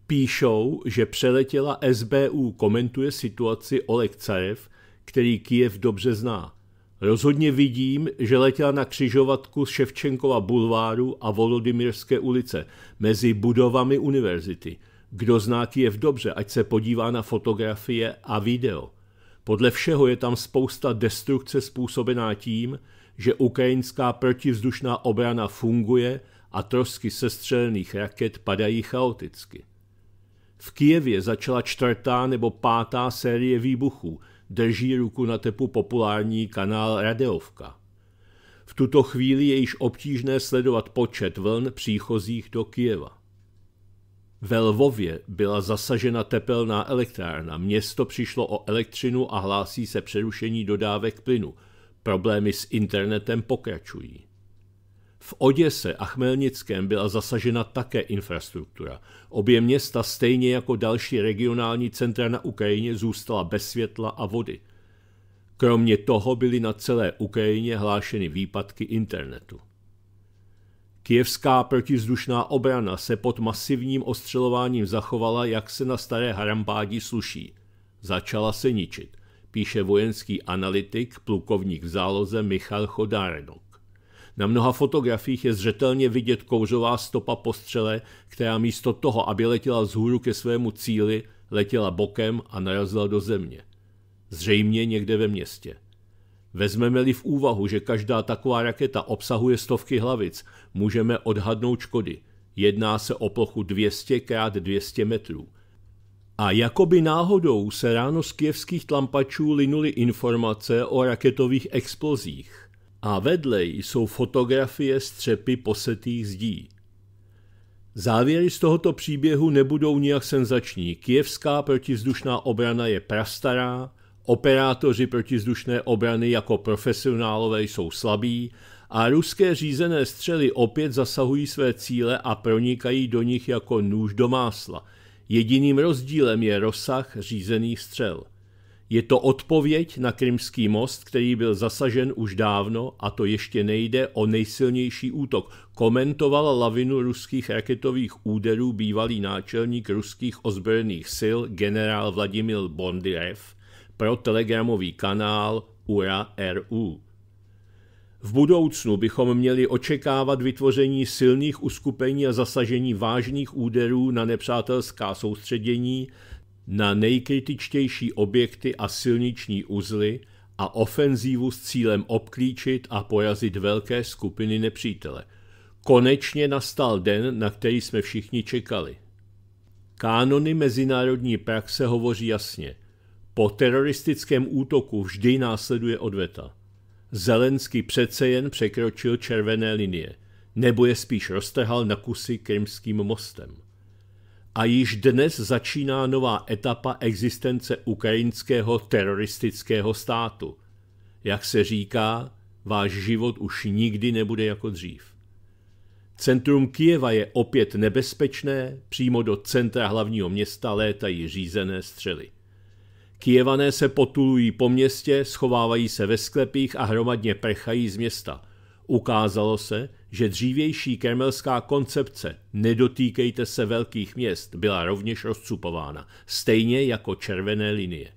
Píšou, že přeletěla SBU komentuje situaci Oleg Carev, který Kijev dobře zná. Rozhodně vidím, že letěla na křižovatku z Ševčenkova bulváru a Volodymyrské ulice mezi budovami univerzity. Kdo zná Kiev dobře, ať se podívá na fotografie a video – podle všeho je tam spousta destrukce způsobená tím, že ukrajinská protivzdušná obrana funguje a trosky sestřelených raket padají chaoticky. V Kijevě začala čtvrtá nebo pátá série výbuchů, drží ruku na tepu populární kanál Radeovka. V tuto chvíli je již obtížné sledovat počet vln příchozích do Kijeva. Ve Lvově byla zasažena tepelná elektrárna, město přišlo o elektřinu a hlásí se přerušení dodávek plynu. Problémy s internetem pokračují. V Oděse a Chmelnickém byla zasažena také infrastruktura. Obě města, stejně jako další regionální centra na Ukrajině, zůstala bez světla a vody. Kromě toho byly na celé Ukrajině hlášeny výpadky internetu. Kijevská protizdušná obrana se pod masivním ostřelováním zachovala, jak se na staré harampádi sluší. Začala se ničit, píše vojenský analytik, plukovník v záloze Michal Chodárenok. Na mnoha fotografiích je zřetelně vidět kouřová stopa postřele, která místo toho, aby letěla vzhůru ke svému cíli, letěla bokem a narazila do země. Zřejmě někde ve městě. Vezmeme-li v úvahu, že každá taková raketa obsahuje stovky hlavic, můžeme odhadnout škody. Jedná se o plochu 200 x 200 metrů. A jakoby náhodou se ráno z kijevských tlampačů linuly informace o raketových explozích. A vedle jsou fotografie střepy posetých zdí. Závěry z tohoto příběhu nebudou nijak senzační. Kijevská protivzdušná obrana je prastará, Operátoři protizdušné obrany jako profesionálové jsou slabí a ruské řízené střely opět zasahují své cíle a pronikají do nich jako nůž do másla. Jediným rozdílem je rozsah řízených střel. Je to odpověď na Krymský most, který byl zasažen už dávno a to ještě nejde o nejsilnější útok. Komentovala lavinu ruských raketových úderů bývalý náčelník ruských ozbrojených sil generál Vladimil Bondirev, pro telegramový kanál URA-RU. V budoucnu bychom měli očekávat vytvoření silných uskupení a zasažení vážných úderů na nepřátelská soustředění, na nejkritičtější objekty a silniční uzly a ofenzívu s cílem obklíčit a porazit velké skupiny nepřítele. Konečně nastal den, na který jsme všichni čekali. Kánony mezinárodní praxe hovoří jasně – po teroristickém útoku vždy následuje odveta. Zelenský přece jen překročil červené linie, nebo je spíš roztrhal na kusy krymským mostem. A již dnes začíná nová etapa existence ukrajinského teroristického státu. Jak se říká, váš život už nikdy nebude jako dřív. Centrum Kijeva je opět nebezpečné, přímo do centra hlavního města létají řízené střely. Kijevané se potulují po městě, schovávají se ve sklepích a hromadně prchají z města. Ukázalo se, že dřívější kremelská koncepce nedotýkejte se velkých měst byla rovněž rozcupována, stejně jako červené linie.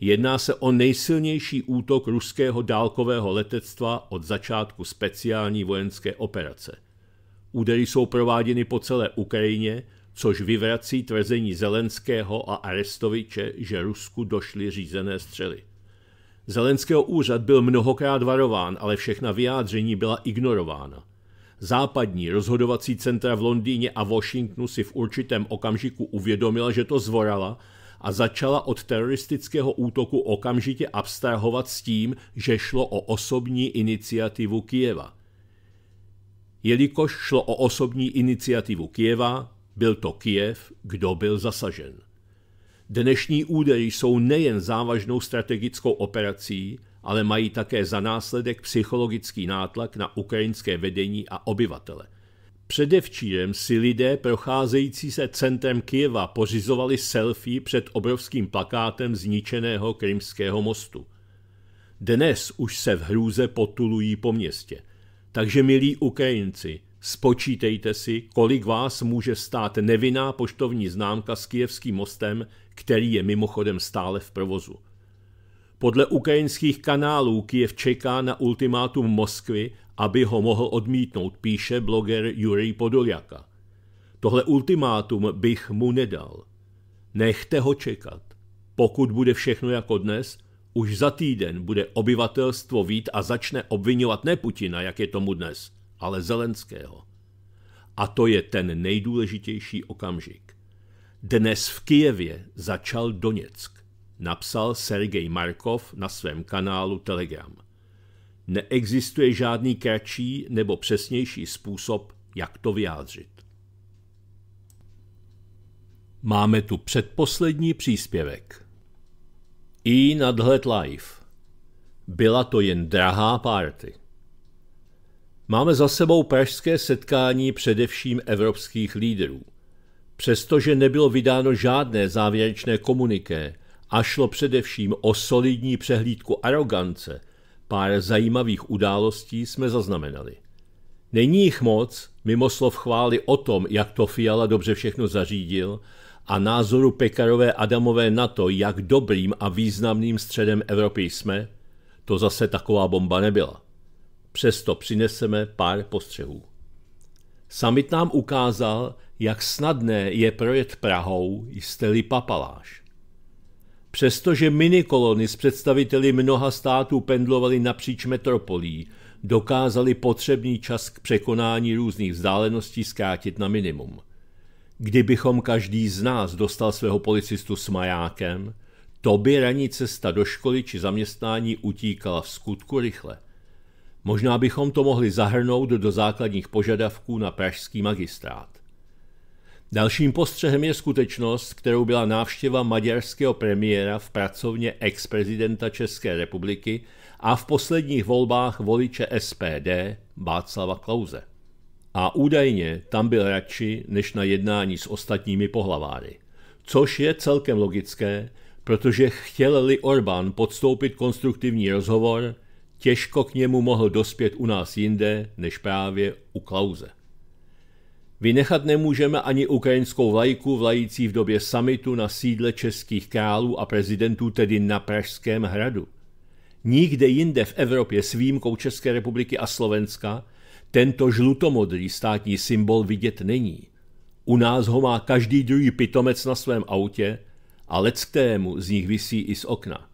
Jedná se o nejsilnější útok ruského dálkového letectva od začátku speciální vojenské operace. Údery jsou prováděny po celé Ukrajině což vyvrací tvrzení Zelenského a Arestoviče, že Rusku došly řízené střely. Zelenského úřad byl mnohokrát varován, ale všechna vyjádření byla ignorována. Západní rozhodovací centra v Londýně a Washingtonu si v určitém okamžiku uvědomila, že to zvorala a začala od teroristického útoku okamžitě abstrahovat s tím, že šlo o osobní iniciativu Kijeva. Jelikož šlo o osobní iniciativu Kijeva, byl to Kiev, kdo byl zasažen. Dnešní údery jsou nejen závažnou strategickou operací, ale mají také za následek psychologický nátlak na ukrajinské vedení a obyvatele. Předevčírem si lidé procházející se centrem Kyjeva pořizovali selfie před obrovským plakátem zničeného krymského mostu. Dnes už se v hrůze potulují po městě. Takže milí Ukrajinci, Spočítejte si, kolik vás může stát nevinná poštovní známka s kijevským mostem, který je mimochodem stále v provozu. Podle ukrajinských kanálů Kijev čeká na ultimátum Moskvy, aby ho mohl odmítnout, píše bloger Jurij Podoljaka. Tohle ultimátum bych mu nedal. Nechte ho čekat. Pokud bude všechno jako dnes, už za týden bude obyvatelstvo vít a začne obvinovat ne Putina, jak je tomu dnes – ale Zelenského. A to je ten nejdůležitější okamžik. Dnes v Kijevě začal Doněck, napsal Sergej Markov na svém kanálu Telegram. Neexistuje žádný kratší nebo přesnější způsob, jak to vyjádřit. Máme tu předposlední příspěvek. I nadhled live. Byla to jen drahá party. Máme za sebou pražské setkání především evropských lídrů. Přestože nebylo vydáno žádné závěrečné komuniké a šlo především o solidní přehlídku arogance, pár zajímavých událostí jsme zaznamenali. Není jich moc, mimo slov chvály o tom, jak to Fiala dobře všechno zařídil, a názoru Pekarové Adamové na to, jak dobrým a významným středem Evropy jsme, to zase taková bomba nebyla. Přesto přineseme pár postřehů. Summit nám ukázal, jak snadné je projet Prahou, jste-li papaláš. Přestože minikolony s představiteli mnoha států pendlovaly napříč metropolí, dokázali potřebný čas k překonání různých vzdáleností zkrátit na minimum. Kdybychom každý z nás dostal svého policistu s majákem, to by ranní cesta do školy či zaměstnání utíkala v skutku rychle. Možná bychom to mohli zahrnout do základních požadavků na pražský magistrát. Dalším postřehem je skutečnost, kterou byla návštěva maďarského premiéra v pracovně ex-prezidenta České republiky a v posledních volbách voliče SPD Václava Klauze. A údajně tam byl radši než na jednání s ostatními pohlaváry. Což je celkem logické, protože chtěl-li Orbán podstoupit konstruktivní rozhovor – těžko k němu mohl dospět u nás jinde než právě u Klauze. Vynechat nemůžeme ani ukrajinskou vlajku vlající v době samitu na sídle českých králů a prezidentů, tedy na Pražském hradu. Nikde jinde v Evropě s výjimkou České republiky a Slovenska tento žlutomodrý státní symbol vidět není. U nás ho má každý druhý pitomec na svém autě a lec z nich visí i z okna.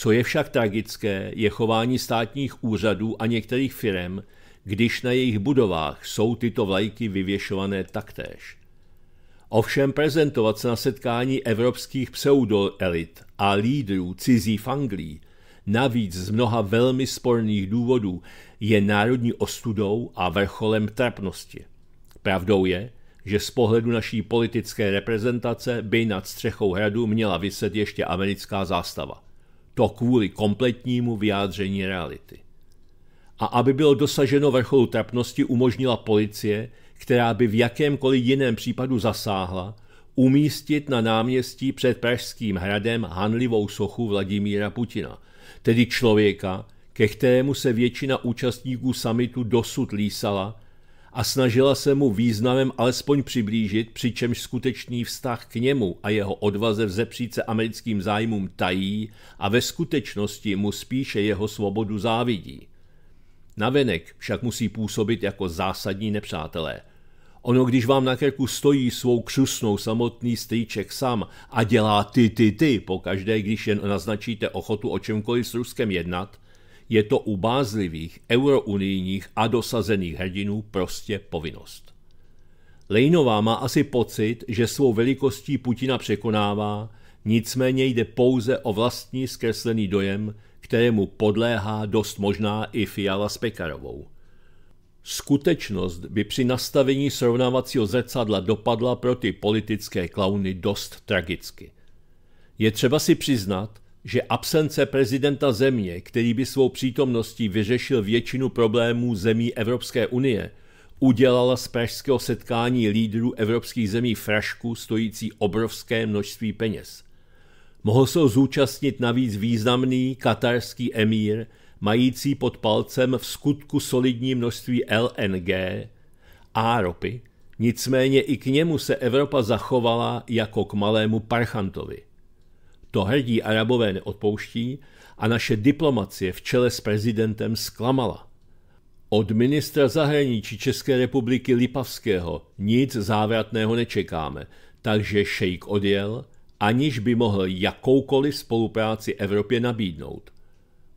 Co je však tragické, je chování státních úřadů a některých firm, když na jejich budovách jsou tyto vlajky vyvěšované taktéž. Ovšem prezentovat se na setkání evropských pseudoelit a lídrů cizí fanglí, navíc z mnoha velmi sporných důvodů, je národní ostudou a vrcholem trapnosti. Pravdou je, že z pohledu naší politické reprezentace by nad střechou hradu měla vyset ještě americká zástava – to kvůli kompletnímu vyjádření reality. A aby bylo dosaženo vrcholu trapnosti, umožnila policie, která by v jakémkoliv jiném případu zasáhla, umístit na náměstí před Pražským hradem hanlivou sochu Vladimíra Putina, tedy člověka, ke kterému se většina účastníků samitu dosud lísala a snažila se mu významem alespoň přiblížit, přičemž skutečný vztah k němu a jeho odvaze vzepřít se americkým zájmům tají a ve skutečnosti mu spíše jeho svobodu závidí. Navenek však musí působit jako zásadní nepřátelé. Ono, když vám na krku stojí svou křusnou samotný strýček sam a dělá ty, ty, ty pokaždé, když jen naznačíte ochotu o čemkoliv s Ruskem jednat, je to u bázlivých eurounijních a dosazených hrdinů prostě povinnost. Lejnová má asi pocit, že svou velikostí Putina překonává, nicméně jde pouze o vlastní zkreslený dojem, kterému podléhá dost možná i Fiala s Pekarovou. Skutečnost by při nastavení srovnávacího zrcadla dopadla pro ty politické klauny dost tragicky. Je třeba si přiznat, že absence prezidenta země, který by svou přítomností vyřešil většinu problémů zemí Evropské unie, udělala z pražského setkání lídrů evropských zemí frašku stojící obrovské množství peněz. Mohl se zúčastnit navíc významný katarský emír, mající pod palcem v skutku solidní množství LNG a ropy, nicméně i k němu se Evropa zachovala jako k malému parchantovi – to hrdí arabové neodpouští a naše diplomacie v čele s prezidentem zklamala. Od ministra zahraničí České republiky Lipavského nic závratného nečekáme, takže šejk odjel, aniž by mohl jakoukoliv spolupráci Evropě nabídnout.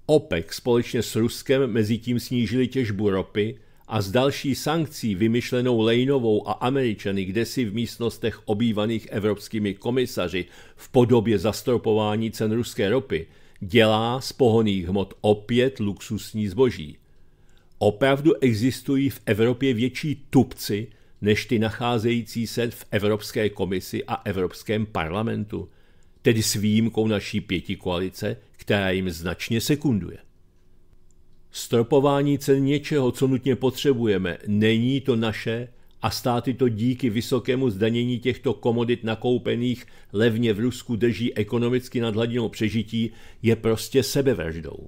OPEC společně s Ruskem mezitím snížili těžbu ropy, a s další sankcí vymyšlenou Lejnovou a Američany kde si v místnostech obývaných evropskými komisaři v podobě zastropování cen ruské ropy, dělá z pohoných hmot opět luxusní zboží. Opravdu existují v Evropě větší tupci, než ty nacházející se v Evropské komisi a Evropském parlamentu, tedy s výjimkou naší pěti koalice, která jim značně sekunduje. Stropování cen něčeho, co nutně potřebujeme, není to naše a státy to díky vysokému zdanění těchto komodit nakoupených levně v Rusku drží ekonomicky nad hladinou přežití, je prostě sebevraždou.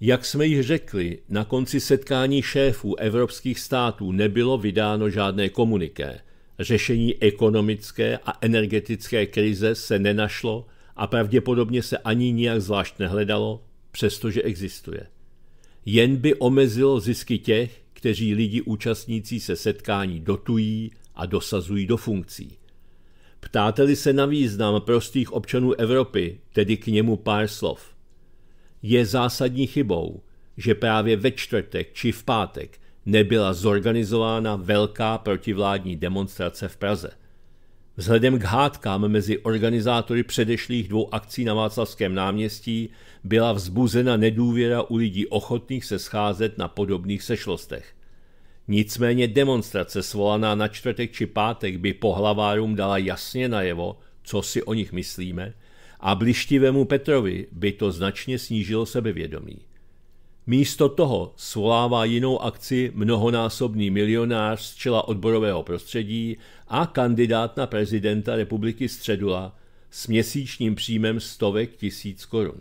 Jak jsme již řekli, na konci setkání šéfů evropských států nebylo vydáno žádné komuniké. Řešení ekonomické a energetické krize se nenašlo a pravděpodobně se ani nijak zvlášť nehledalo, přestože existuje jen by omezil zisky těch, kteří lidi účastnící se setkání dotují a dosazují do funkcí. Ptáte-li se na význam prostých občanů Evropy, tedy k němu pár slov. Je zásadní chybou, že právě ve čtvrtek či v pátek nebyla zorganizována velká protivládní demonstrace v Praze – Vzhledem k hádkám mezi organizátory předešlých dvou akcí na Václavském náměstí byla vzbuzena nedůvěra u lidí ochotných se scházet na podobných sešlostech. Nicméně demonstrace svolaná na čtvrtek či pátek by pohlavárům dala jasně najevo, co si o nich myslíme, a blištivému Petrovi by to značně snížilo sebevědomí. Místo toho svolává jinou akci mnohonásobný milionář z čela odborového prostředí a kandidát na prezidenta republiky Středula s měsíčním příjmem stovek tisíc korun.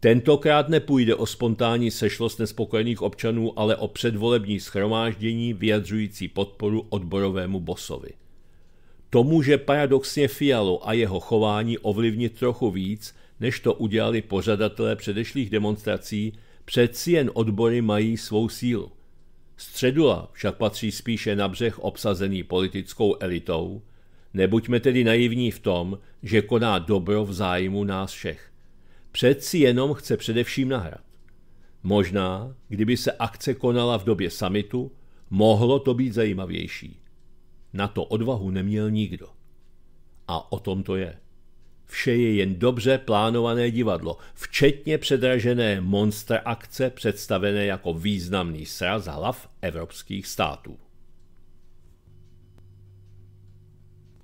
Tentokrát nepůjde o spontánní sešlost nespokojených občanů, ale o předvolební schromáždění vyjadřující podporu odborovému bosovi. To může paradoxně Fialo a jeho chování ovlivnit trochu víc než to udělali pořadatelé předešlých demonstrací, přeci jen odbory mají svou sílu. Středula však patří spíše na břeh obsazený politickou elitou, nebuďme tedy naivní v tom, že koná dobro v zájmu nás všech. Přeci jenom chce především nahrát. Možná, kdyby se akce konala v době samitu, mohlo to být zajímavější. Na to odvahu neměl nikdo. A o tom to je. Vše je jen dobře plánované divadlo, včetně předražené monster akce představené jako významný sraz hlav evropských států.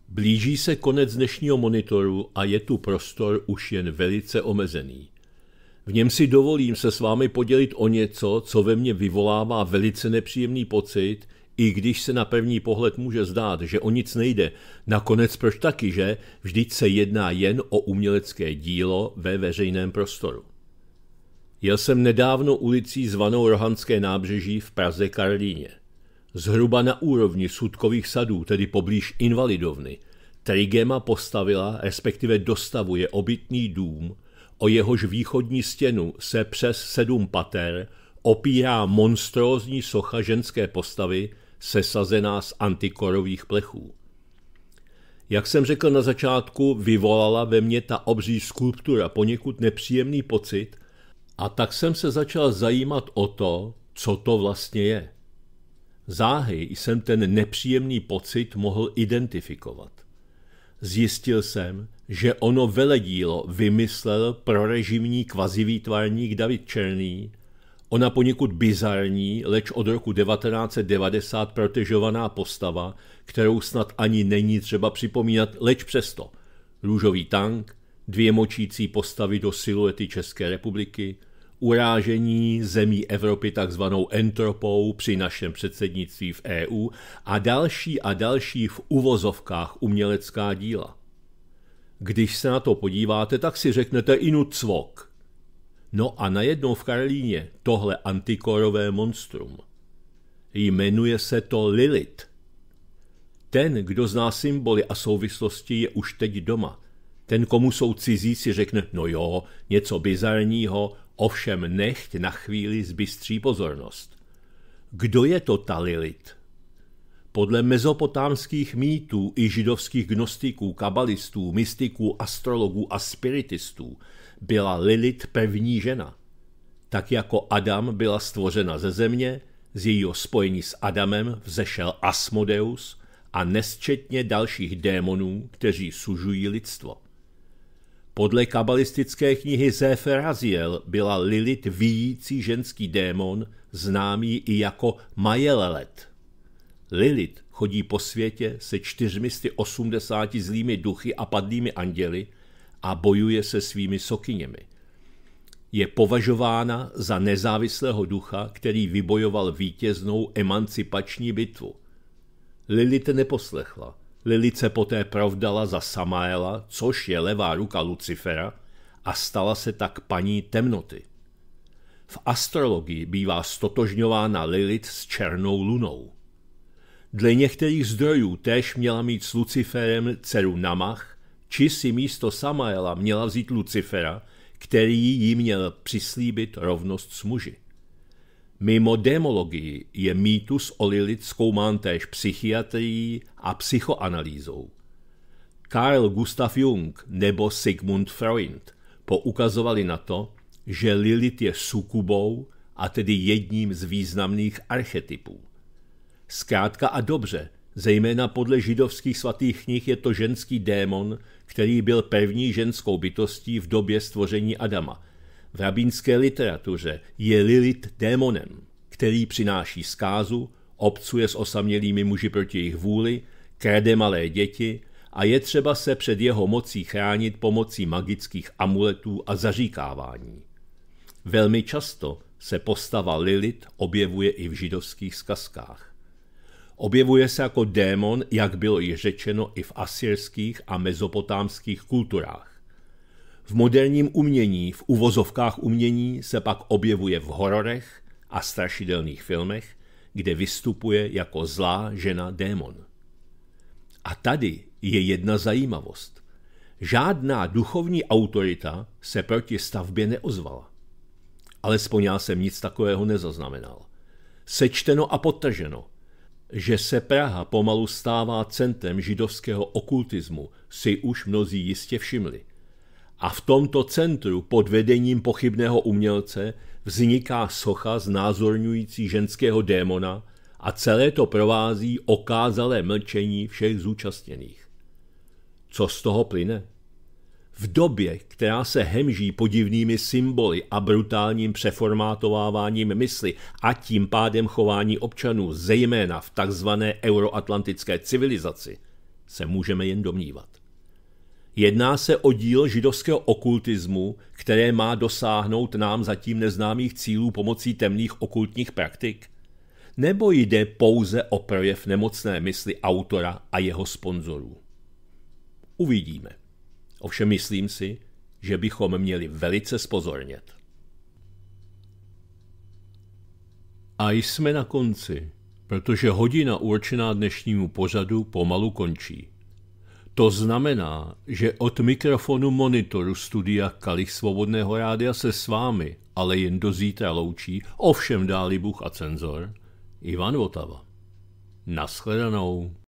Blíží se konec dnešního monitoru a je tu prostor už jen velice omezený. V něm si dovolím se s vámi podělit o něco, co ve mně vyvolává velice nepříjemný pocit, i když se na první pohled může zdát, že o nic nejde, nakonec proč taky, že vždyť se jedná jen o umělecké dílo ve veřejném prostoru. Jel jsem nedávno ulicí zvanou Rohanské nábřeží v Praze Karlíně. Zhruba na úrovni sudkových sadů, tedy poblíž invalidovny, Trigema postavila, respektive dostavuje obytný dům, o jehož východní stěnu se přes sedm pater opírá monstrózní socha ženské postavy, sesazená z antikorových plechů. Jak jsem řekl na začátku, vyvolala ve mně ta obří skulptura poněkud nepříjemný pocit a tak jsem se začal zajímat o to, co to vlastně je. Záhy jsem ten nepříjemný pocit mohl identifikovat. Zjistil jsem, že ono veledílo vymyslel prorežimní kvazivýtvarník David Černý Ona poněkud bizarní, leč od roku 1990 protežovaná postava, kterou snad ani není třeba připomínat, leč přesto. Růžový tank, dvě močící postavy do siluety České republiky, urážení zemí Evropy takzvanou entropou při našem předsednictví v EU a další a další v uvozovkách umělecká díla. Když se na to podíváte, tak si řeknete inu cvok. No a najednou v Karlíně tohle antikorové monstrum. Jmenuje se to Lilith. Ten, kdo zná symboly a souvislosti, je už teď doma. Ten, komu jsou cizí, si řekne, no jo, něco bizarního, ovšem nechť na chvíli zbystří pozornost. Kdo je to ta Lilith? Podle mezopotámských mýtů i židovských gnostiků, kabalistů, mystiků, astrologů a spiritistů – byla Lilith pevní žena. Tak jako Adam byla stvořena ze země, z jejího spojení s Adamem vzešel Asmodeus a nesčetně dalších démonů, kteří sužují lidstvo. Podle kabalistické knihy Zéfer byla Lilith výjící ženský démon, známý i jako Majelelet. Lilith chodí po světě se 480 zlými duchy a padlými anděly, a bojuje se svými sokyněmi. Je považována za nezávislého ducha, který vybojoval vítěznou emancipační bitvu. Lilith neposlechla. Lilith se poté provdala za Samaela, což je levá ruka Lucifera, a stala se tak paní temnoty. V astrologii bývá stotožňována Lilith s černou lunou. Dle některých zdrojů též měla mít s Luciferem dceru Namach, či si místo Samaela měla vzít Lucifera, který jí měl přislíbit rovnost s muži. Mimo demologii je mýtus o Lilith zkoumán též psychiatrií a psychoanalýzou. Karl Gustav Jung nebo Sigmund Freud poukazovali na to, že Lilith je sukubou a tedy jedním z významných archetypů. Zkrátka a dobře, zejména podle židovských svatých knih je to ženský démon, který byl první ženskou bytostí v době stvoření Adama. V rabínské literatuře je Lilith démonem, který přináší zkázu, obcuje s osamělými muži proti jejich vůli, krede malé děti a je třeba se před jeho mocí chránit pomocí magických amuletů a zaříkávání. Velmi často se postava Lilith objevuje i v židovských skazkách. Objevuje se jako démon, jak bylo již řečeno i v asyrských a mezopotámských kulturách. V moderním umění, v uvozovkách umění, se pak objevuje v hororech a strašidelných filmech, kde vystupuje jako zlá žena démon. A tady je jedna zajímavost. Žádná duchovní autorita se proti stavbě neozvala. Alespoň já jsem nic takového nezaznamenal. Sečteno a podtrženo – že se Praha pomalu stává centrem židovského okultismu, si už mnozí jistě všimli. A v tomto centru pod vedením pochybného umělce vzniká socha znázorňující ženského démona a celé to provází okázalé mlčení všech zúčastněných. Co z toho plyne? V době, která se hemží podivnými symboly a brutálním přeformátováváním mysli a tím pádem chování občanů, zejména v takzvané euroatlantické civilizaci, se můžeme jen domnívat. Jedná se o díl židovského okultismu, které má dosáhnout nám zatím neznámých cílů pomocí temných okultních praktik? Nebo jde pouze o projev nemocné mysli autora a jeho sponzorů? Uvidíme. Ovšem myslím si, že bychom měli velice spozornět. A jsme na konci, protože hodina určená dnešnímu pořadu pomalu končí. To znamená, že od mikrofonu monitoru studia Kalich Svobodného rádia se s vámi, ale jen do zítra loučí, ovšem dáli Bůh a cenzor, Ivan Votava. Naschledanou.